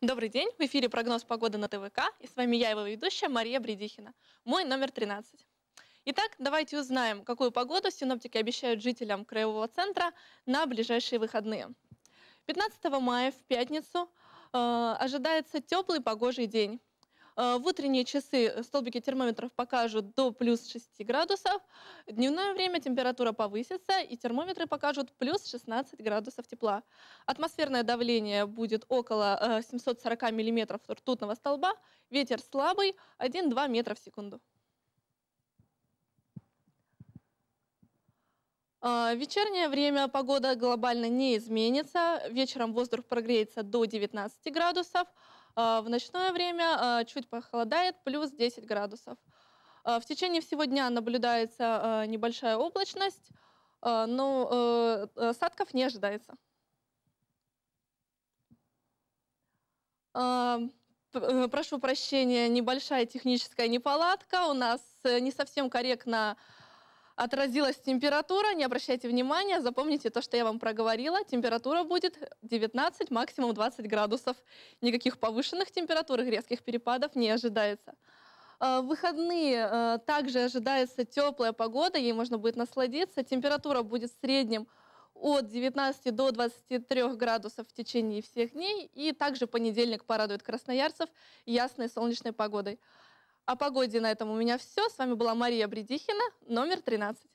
Добрый день, в эфире прогноз погоды на ТВК, и с вами я, его ведущая Мария Бредихина, мой номер 13. Итак, давайте узнаем, какую погоду синоптики обещают жителям Краевого центра на ближайшие выходные. 15 мая в пятницу э, ожидается теплый погожий день. Э, в утренние часы э, столбики термометров покажут до плюс 6 градусов. дневное время температура повысится, и термометры покажут плюс 16 градусов тепла. Атмосферное давление будет около 740 э, миллиметров ртутного столба. Ветер слабый, 1-2 метра в секунду. В а, вечернее время погода глобально не изменится. Вечером воздух прогреется до 19 градусов. А, в ночное время а, чуть похолодает, плюс 10 градусов. В течение всего дня наблюдается небольшая облачность, но э, осадков не ожидается. Прошу прощения, небольшая техническая неполадка. У нас э, не совсем корректно отразилась температура, не обращайте внимания, запомните то, что я вам проговорила, температура будет 19, максимум 20 градусов. Никаких повышенных температур и резких перепадов не ожидается. Э, в выходные э, также ожидается теплая погода, ей можно будет насладиться. Температура будет в среднем от 19 до 23 градусов в течение всех дней. И также понедельник порадует красноярцев ясной солнечной погодой. О погоде на этом у меня все. С вами была Мария Бредихина, номер 13.